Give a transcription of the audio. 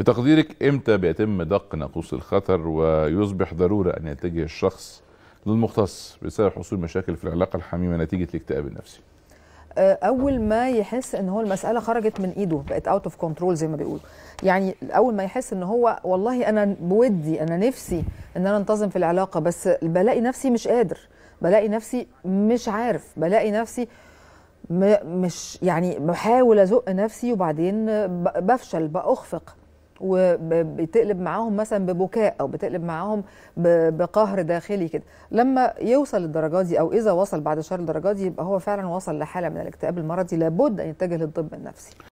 في تقديرك امتى بيتم دق ناقوس الخطر ويصبح ضروره ان يتجه الشخص للمختص بسبب حصول مشاكل في العلاقه الحميمه نتيجه الاكتئاب النفسي؟ آه، اول ما يحس ان هو المساله خرجت من ايده بقت اوت اوف كنترول زي ما بيقولوا يعني اول ما يحس ان هو والله انا بودي انا نفسي ان انا انتظم في العلاقه بس بلاقي نفسي مش قادر بلاقي نفسي مش عارف بلاقي نفسي مش يعني بحاول ازق نفسي وبعدين بفشل باخفق وبتقلب معاهم مثلا ببكاء او بتقلب معاهم بقهر داخلي كده لما يوصل للدرجه دي او اذا وصل بعد شهر الدرجات دي يبقى هو فعلا وصل لحاله من الاكتئاب المرضي لابد ان يتجه للطب النفسي